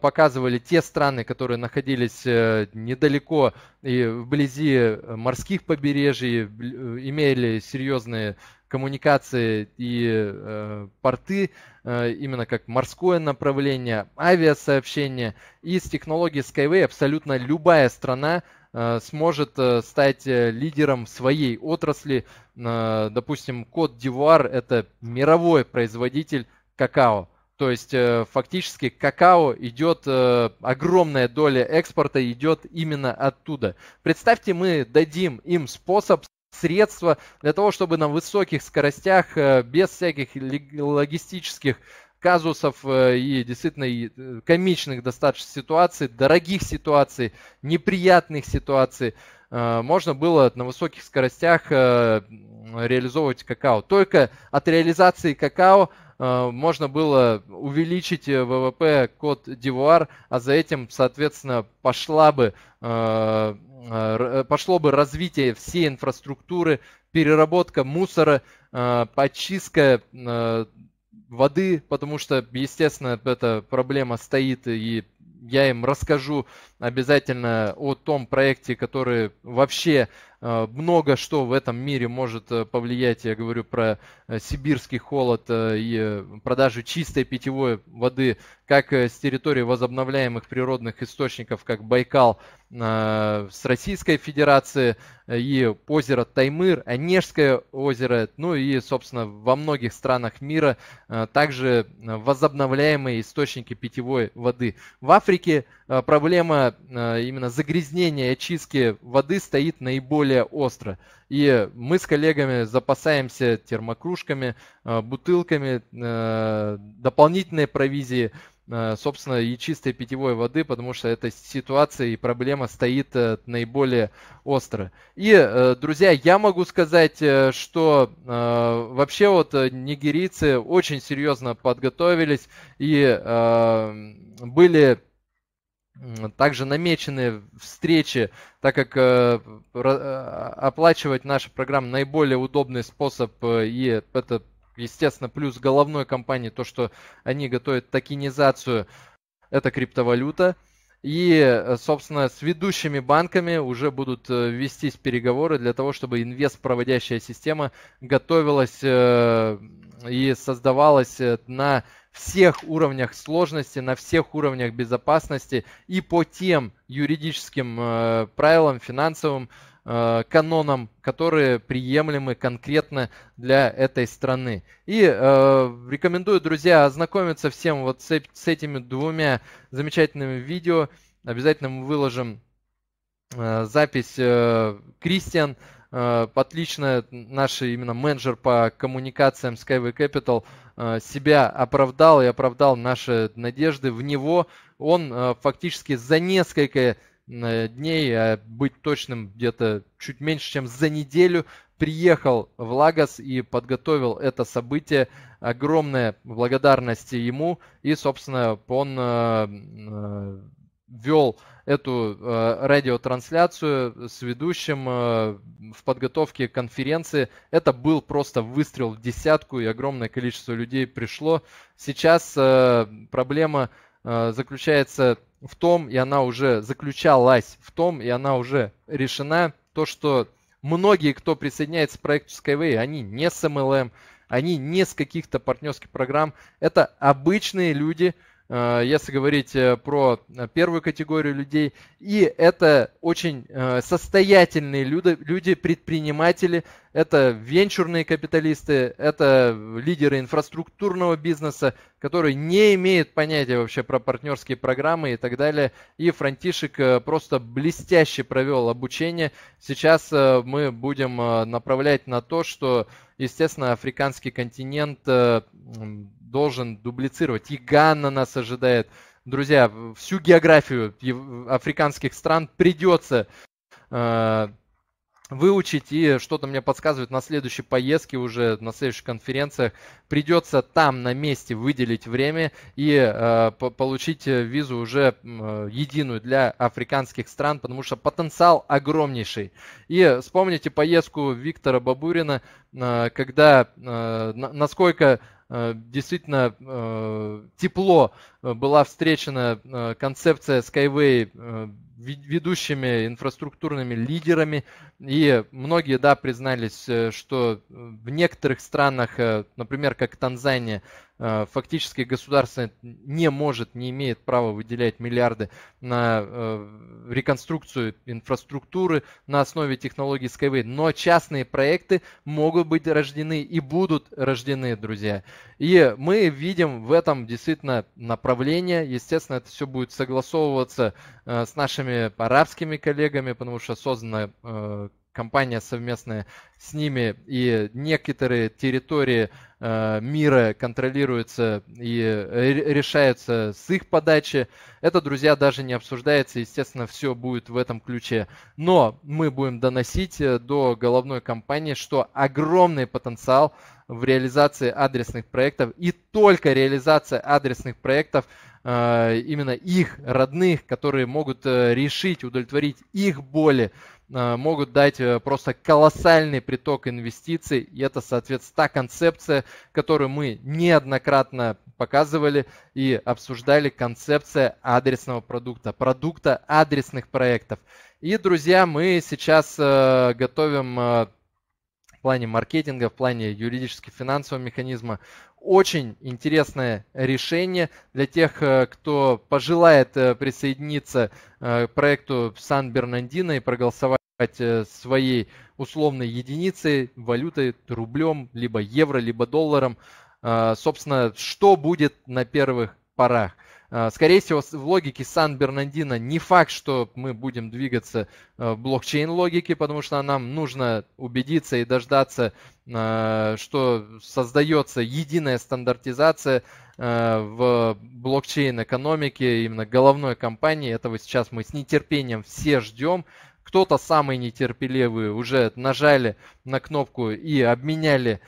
показывали те страны, которые находились недалеко и вблизи морских побережий, имели серьезные коммуникации и порты, именно как морское направление, авиасообщение. И с технологией Skyway абсолютно любая страна Э, сможет э, стать э, лидером своей отрасли. Допустим, Кот Дивуар – это мировой производитель какао. То есть фактически какао идет, огромная доля экспорта идет именно оттуда. Представьте, мы дадим им способ, средства для того, чтобы на высоких скоростях, без всяких логистических казусов э, и действительно э, комичных достаточно ситуаций, дорогих ситуаций, неприятных ситуаций э, можно было на высоких скоростях реализовывать какао. Только от реализации какао можно было увеличить ВВП код Дивуар, а за этим, соответственно, пошла бы, пошло бы развитие всей инфраструктуры, переработка мусора, почистка воды, потому что, естественно, эта проблема стоит, и я им расскажу обязательно о том проекте, который вообще Э, много что в этом мире может э, повлиять. Я говорю про э, сибирский холод и продажу чистой питьевой воды как с территории возобновляемых природных источников, как Байкал, с Российской Федерации и озеро Таймыр, Онежское озеро, ну и, собственно, во многих странах мира также возобновляемые источники питьевой воды. В Африке проблема именно загрязнения и очистки воды стоит наиболее более остро. И мы с коллегами запасаемся термокружками, э, бутылками, э, дополнительной провизии, э, собственно, и чистой питьевой воды, потому что эта ситуация и проблема стоит наиболее остро. И, друзья, я могу сказать, что вообще вот нигерийцы очень серьезно подготовились и были также намечены встречи, так как э, э, оплачивать наши программы наиболее удобный способ, э, и это, естественно, плюс головной компании, то, что они готовят токенизацию, это криптовалюта. И, собственно, с ведущими банками уже будут вестись переговоры для того, чтобы инвест-проводящая система готовилась и создавалась на всех уровнях сложности, на всех уровнях безопасности и по тем юридическим э, правилам, финансовым э, канонам, которые приемлемы конкретно для этой страны. И э, рекомендую, друзья, ознакомиться всем вот с, с этими двумя замечательными видео. Обязательно мы выложим э, запись э, Кристиан э, отлично наш именно менеджер по коммуникациям Skyway Capital Э, себя оправдал и оправдал наши надежды в него. Он э, фактически за несколько э, дней, а быть точным где-то чуть меньше, чем за неделю, приехал в Лагос и подготовил это событие. Огромная благодарность ему. И, собственно, он вел эту э, радиотрансляцию с ведущим э, в подготовке конференции. Это был просто выстрел в десятку, и огромное количество людей пришло. Сейчас э, проблема э, заключается в том, и она уже заключалась в том, и она уже решена, то, что многие, кто присоединяется к проекту Skyway, они не с MLM, они не с каких-то партнерских программ, это обычные люди – Э, если говорить э, про э, первую категорию людей. И это очень состоятельные люди, люди предприниматели, это венчурные капиталисты, это лидеры инфраструктурного бизнеса, которые не имеют понятия вообще про партнерские программы и так далее. И Франтишек просто блестяще провел обучение. Сейчас мы будем направлять на то, что, естественно, африканский континент должен дублицировать. И Ганна нас ожидает. Друзья, всю географию африканских стран придется э, выучить. И что-то мне подсказывает, на следующей поездке уже, на следующих конференциях придется там на месте выделить время и э, получить визу уже э, единую для африканских стран, потому что потенциал огромнейший. И вспомните поездку Виктора Бабурина, э, когда э, насколько Э, действительно э, тепло э, была встречена концепция Skyway ведущими инфраструктурными лидерами. И многие, да, признались, что в некоторых странах, например, как Танзания, Э, фактически государство не может, не имеет права выделять миллиарды на э, реконструкцию инфраструктуры на основе технологий Skyway, но частные проекты могут быть рождены и будут рождены, друзья. И мы видим в этом действительно направление. Естественно, это все будет согласовываться э, с нашими арабскими коллегами, потому что создана компания совместная с ними и некоторые территории Э, мира контролируется и решается с их подачи. Это, друзья, даже не обсуждается. Естественно, все будет в этом ключе. Но мы будем доносить э, до головной компании, что огромный потенциал в реализации адресных проектов и только реализация адресных проектов э, именно их родных, которые могут решить, удовлетворить их боли, Э, могут дать э, просто колоссальный приток инвестиций. И это, соответственно, та концепция, которую мы неоднократно показывали и обсуждали, концепция адресного продукта, продукта адресных проектов. И, друзья, мы сейчас э, готовим в плане маркетинга, в плане юридически-финансового механизма очень интересное решение для тех, э, кто пожелает э, присоединиться э, к проекту Сан-Бернандино и проголосовать своей условной единицей, валютой, рублем, либо евро, либо долларом. А, собственно, что будет на первых порах – а, скорее всего, в логике Сан-Бернандино не факт, что мы будем двигаться а, в блокчейн-логике, потому что нам нужно убедиться и дождаться, а, что создается единая стандартизация в блокчейн-экономике, именно головной компании. Этого сейчас мы с нетерпением все ждем. Кто-то самые нетерпеливые уже нажали на кнопку и обменяли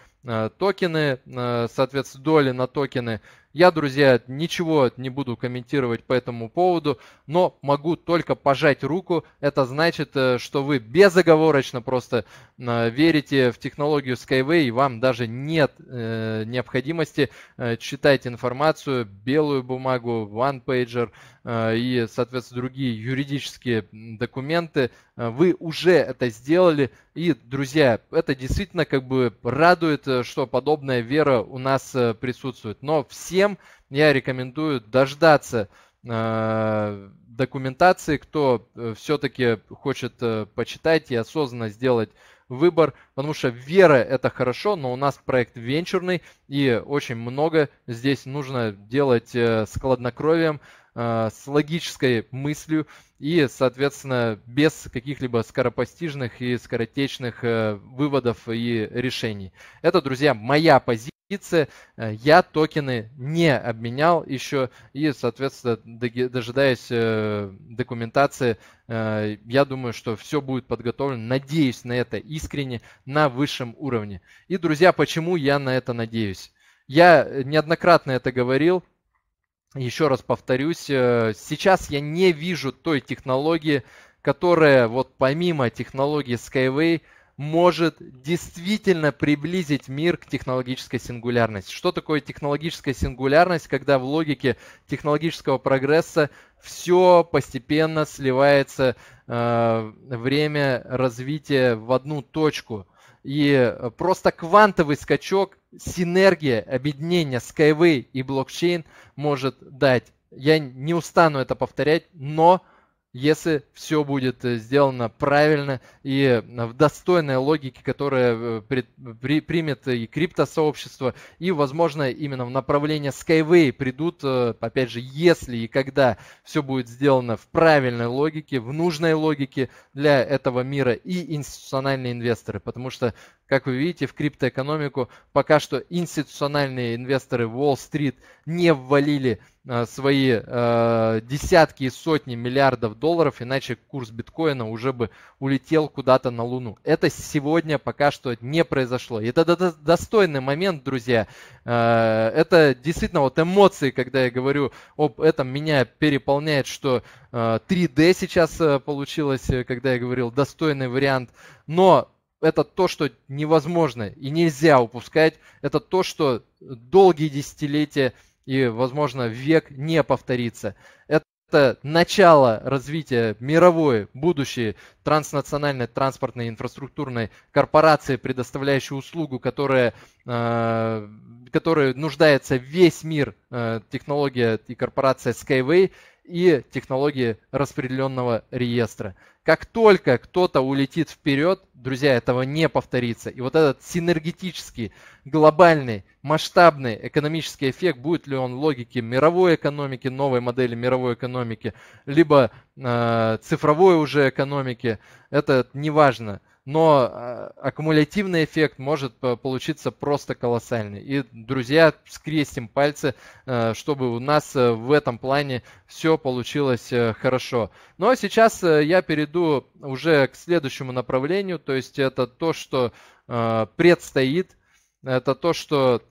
токены, соответственно, доли на токены я, друзья, ничего не буду комментировать по этому поводу, но могу только пожать руку. Это значит, э, что вы безоговорочно просто э, верите в технологию Skyway, и вам даже нет э, необходимости читать информацию, белую бумагу, OnePager и, соответственно, другие юридические документы. Вы уже это сделали. И, друзья, это действительно как бы радует, что подобная вера у нас присутствует. Но все схем. Я рекомендую дождаться э, документации, кто э, все-таки хочет э, почитать и осознанно сделать выбор, потому что вера это хорошо, но у нас проект венчурный и очень много здесь нужно делать с хладнокровием, а, с логической мыслью и, соответственно, без каких-либо скоропостижных и скоротечных э, выводов и решений. Это, друзья, моя позиция. Э, я токены не обменял еще и, соответственно, дожидаясь э, документации, я думаю, что все будет подготовлено. Надеюсь на это искренне, на высшем уровне. И, друзья, почему я на это надеюсь? Я неоднократно это говорил, еще раз повторюсь, э, сейчас я не вижу той технологии, которая вот помимо технологии Skyway может действительно приблизить мир к технологической сингулярности. Что такое технологическая сингулярность, когда в логике технологического прогресса все постепенно сливается э, время развития в одну точку? и э, просто квантовый скачок, синергия, объединение Skyway и блокчейн может дать. Я не устану это повторять, но если все будет э, сделано правильно и э, в достойной логике, которая э, при, при, примет и криптосообщество, и, возможно, именно в направлении Skyway придут, опять же, если и когда все будет сделано в правильной логике, в нужной логике для этого мира и институциональные инвесторы, потому что как вы видите, в криптоэкономику пока что институциональные инвесторы Уолл-стрит не ввалили а, свои э, десятки и сотни миллиардов долларов, иначе курс биткоина уже бы улетел куда-то на Луну. Это сегодня пока что не произошло. И это достойный момент, друзья. Э, это действительно вот эмоции, когда я говорю об этом, меня переполняет, что э, 3D сейчас получилось, когда я говорил достойный вариант. Но это то, что невозможно и нельзя упускать. Это то, что долгие десятилетия и, возможно, век не повторится. Это начало развития мировой, будущей транснациональной транспортной инфраструктурной корпорации, предоставляющей услугу, которая, э, которой нуждается весь мир, э, технология и корпорация Skyway, и технологии распределенного реестра. Как только кто-то улетит вперед, друзья, этого не повторится. И вот этот синергетический, глобальный, масштабный экономический эффект, будет ли он в логике мировой экономики, новой модели мировой экономики, либо э, цифровой уже экономики, это неважно. важно но э, аккумулятивный эффект может э, получиться просто колоссальный. И, друзья, скрестим пальцы, э, чтобы у нас в этом плане все получилось хорошо. Но ну, а сейчас я перейду уже к следующему направлению, то есть это то, что предстоит, это то, что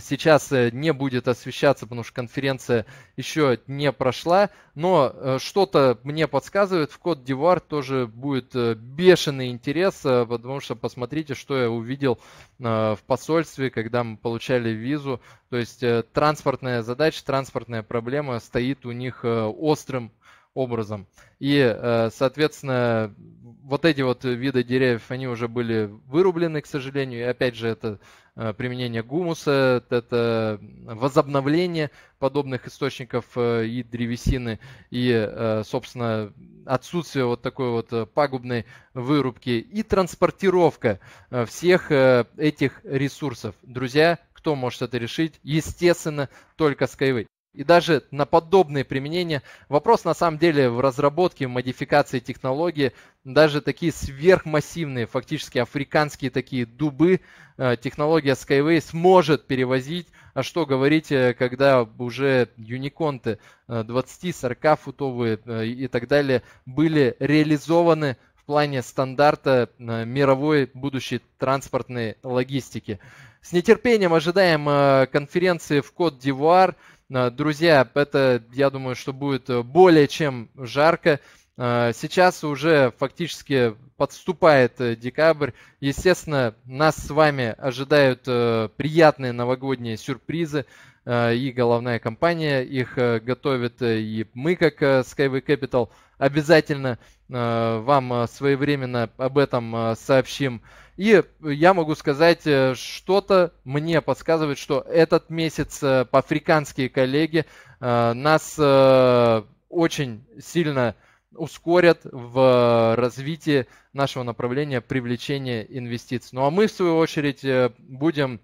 сейчас э, не будет освещаться, потому что конференция еще не прошла. Но э, что-то мне подсказывает, в код Дивар тоже будет э, бешеный интерес, потому что посмотрите, что я увидел в посольстве, когда мы получали визу. То есть транспортная задача, транспортная проблема стоит у них острым образом. И, э, соответственно, вот эти вот виды деревьев, они уже были вырублены, к сожалению. И опять же, это э, применение гумуса, это возобновление подобных источников э, и древесины, и, собственно, отсутствие вот такой вот пагубной вырубки и транспортировка всех этих ресурсов. Друзья, кто может это решить? Естественно, только Skyway и даже на подобные применения. Вопрос на самом деле в разработке, в модификации технологии. Даже такие сверхмассивные, фактически африканские такие дубы э, технология Skyway сможет перевозить. А что говорить, э, когда уже юниконты 20-40 э, футовые и так далее были реализованы в плане стандарта мировой будущей транспортной логистики. С нетерпением ожидаем конференции в Код дивуар Э, друзья, это, я думаю, что будет э, более чем жарко. Э, сейчас уже фактически подступает декабрь. Естественно, нас с вами ожидают приятные новогодние сюрпризы. И головная компания их готовит, и мы, как Skyway Capital, обязательно э, вам э, своевременно об этом э, сообщим. И я могу сказать, что-то мне подсказывает, что этот месяц по-африканские коллеги нас очень сильно ускорят в развитии нашего направления привлечения инвестиций. Ну а мы, в свою очередь, будем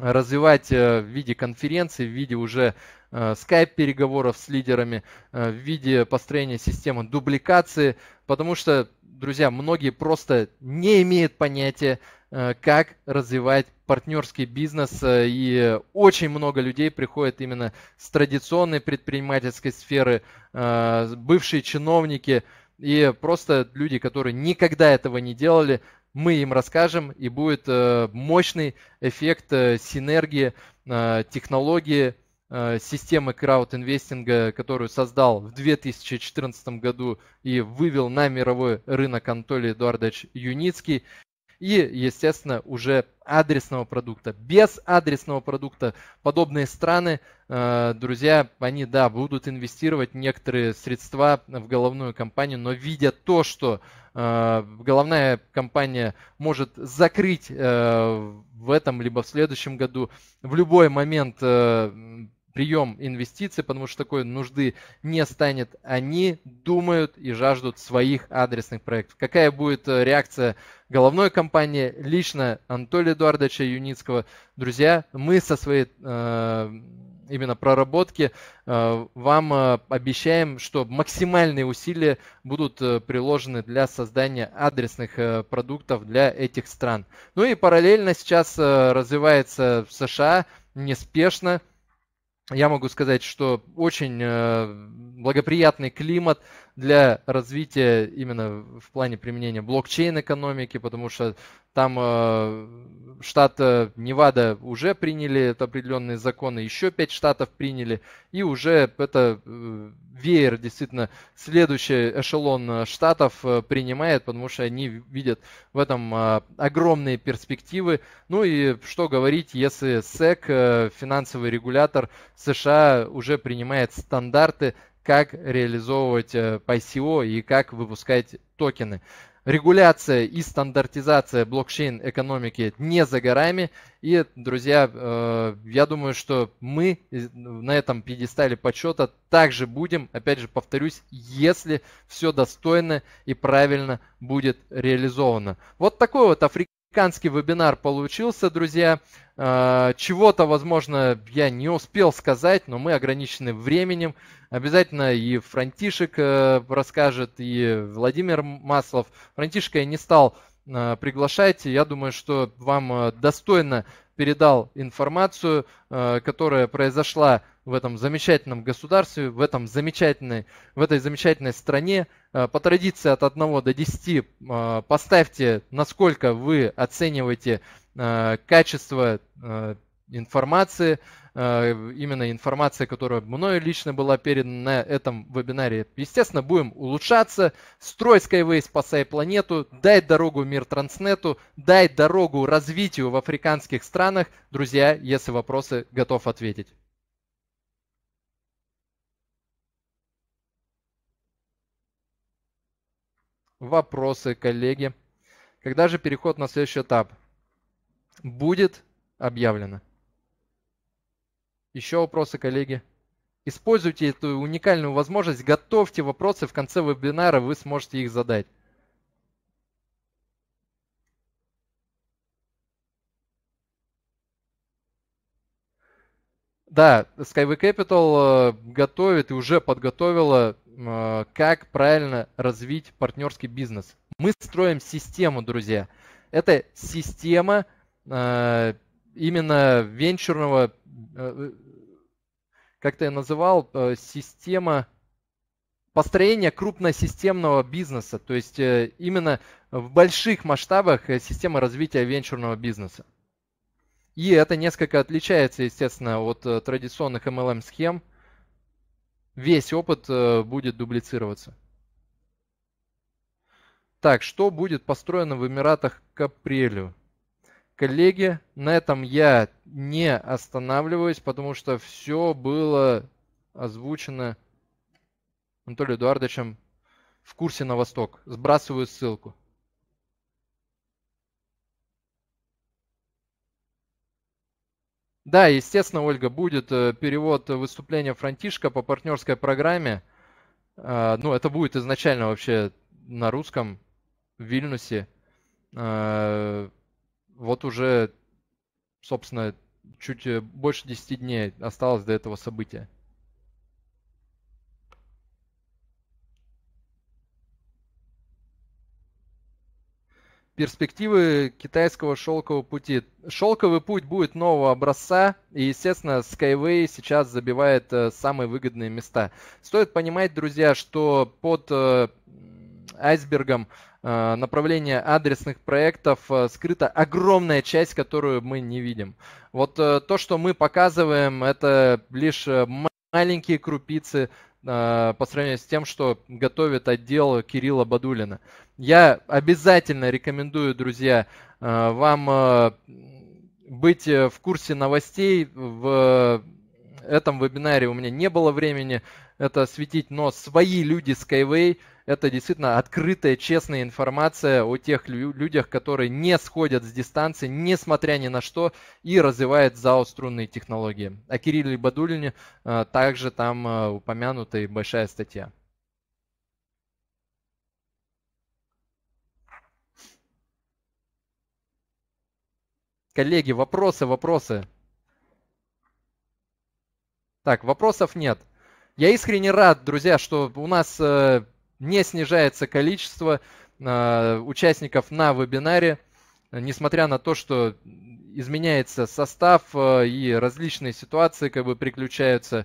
развивать э, в виде конференций, в виде уже скайп-переговоров э, с лидерами, э, в виде построения системы дубликации, потому что, друзья, многие просто не имеют понятия, как развивать партнерский бизнес. И очень много людей приходят именно с традиционной предпринимательской сферы, бывшие чиновники и просто люди, которые никогда этого не делали, мы им расскажем, и будет э, мощный эффект э, синергии э, технологии системы крауд-инвестинга, которую создал в 2014 году и вывел на мировой рынок Анатолий Эдуардович Юницкий. И, естественно, уже адресного продукта. Без адресного продукта подобные страны, друзья, они, да, будут инвестировать некоторые средства в головную компанию, но видя то, что Э, головная компания может закрыть э, в этом либо в следующем году в любой момент э, прием инвестиций, потому что такой нужды не станет. Они думают и жаждут своих адресных проектов. Какая будет реакция головной компании, лично Анатолия Эдуардовича Юницкого? Друзья, мы со своей именно проработки, э, вам э, обещаем, что максимальные усилия будут э, приложены для создания адресных продуктов для этих стран. Ну и параллельно сейчас развивается в США неспешно я могу сказать, что очень э, благоприятный климат для развития именно в плане применения блокчейн-экономики, потому что там э, штат э, Невада уже приняли определенные законы, еще пять штатов приняли, и уже это веер действительно следующий эшелон э, штатов э, принимает, потому что они видят в этом а, огромные перспективы. Ну и что говорить, если СЭК, э, финансовый регулятор США, уже принимает стандарты, как реализовывать ICO и как выпускать токены регуляция и стандартизация блокчейн экономики не за горами. И, друзья, э, я думаю, что мы на этом пьедестале подсчета также будем, опять же повторюсь, если все достойно и правильно будет реализовано. Вот такой вот африканский американский вебинар получился, друзья. А, чего-то, возможно, я не успел сказать, но мы ограничены временем. Обязательно и Франтишек э, расскажет, и Владимир Маслов. Франтишка я не стал э, приглашать. Я думаю, что вам э, достойно передал информацию, которая произошла в этом замечательном государстве, в, этом замечательной, в этой замечательной стране. Э, по традиции от 1 до 10 э, поставьте, насколько вы оцениваете э, качество информации, именно информация, которая мною лично была передана на этом вебинаре. Естественно, будем улучшаться. Строй Skyway, спасай планету, дай дорогу мир Транснету, дай дорогу развитию в африканских странах. Друзья, если вопросы, готов ответить. Вопросы, коллеги. Когда же переход на следующий этап будет объявлено? Еще вопросы, коллеги. Используйте эту уникальную возможность, готовьте вопросы в конце вебинара, вы сможете их задать. Да, Skyway Capital э, готовит и уже подготовила Э, как правильно развить партнерский бизнес. Мы строим систему, друзья. Это система э, именно венчурного, э, как то я называл, система построения крупносистемного бизнеса, то есть именно в больших масштабах система развития венчурного бизнеса. И это несколько отличается, естественно, от традиционных MLM-схем, весь опыт э, будет дублицироваться. Так, что будет построено в Эмиратах к апрелю? Коллеги, на этом я не останавливаюсь, потому что все было озвучено Анатолием Эдуардовичем в курсе на восток. Сбрасываю ссылку. Да, естественно, Ольга, будет э, перевод выступления Франтишка по партнерской программе. А, ну, это будет изначально вообще на русском в Вильнюсе. А, вот уже, собственно, чуть э, больше 10 дней осталось до этого события. перспективы китайского шелкового пути. Шелковый путь будет нового образца, и, естественно, Skyway сейчас забивает э, самые выгодные места. Стоит понимать, друзья, что под э, айсбергом э, направления адресных проектов э, скрыта огромная часть, которую мы не видим. Вот э, то, что мы показываем, это лишь э, маленькие крупицы Э, по сравнению с тем, что готовит отдел Кирилла Бадулина. Я обязательно рекомендую, друзья, э, вам э, быть в курсе новостей. В этом вебинаре у меня не было времени это светить, но свои люди Skyway – это действительно открытая, честная информация о тех лю- людях, которые не сходят с дистанции, несмотря ни на что, и развивают ЗАО «Струнные технологии». О Кирилле Бадулине э, также там э, упомянута и большая статья. Коллеги, вопросы, вопросы. Так, вопросов нет. Я искренне рад, друзья, что у нас э, не снижается количество а, участников на вебинаре, несмотря на то, что изменяется состав а, и различные ситуации как бы приключаются.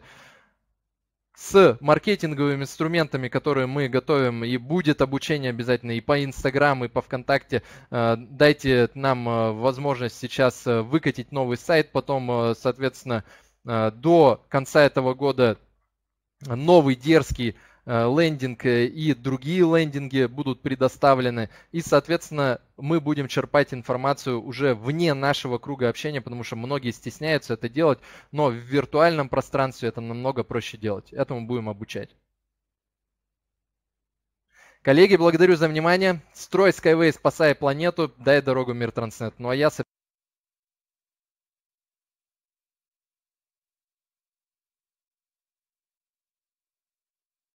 С маркетинговыми инструментами, которые мы готовим, и будет обучение обязательно и по Инстаграм, и по ВКонтакте. А, дайте нам возможность сейчас выкатить новый сайт, потом, соответственно, до конца этого года новый дерзкий Э, лендинг э, и другие лендинги будут предоставлены. И, соответственно, мы будем черпать информацию уже вне нашего круга общения, потому что многие стесняются это делать, но в виртуальном пространстве это намного проще делать. Этому будем обучать. Коллеги, благодарю за внимание. Строй Skyway, спасай планету, дай дорогу мир Транснет. Ну а я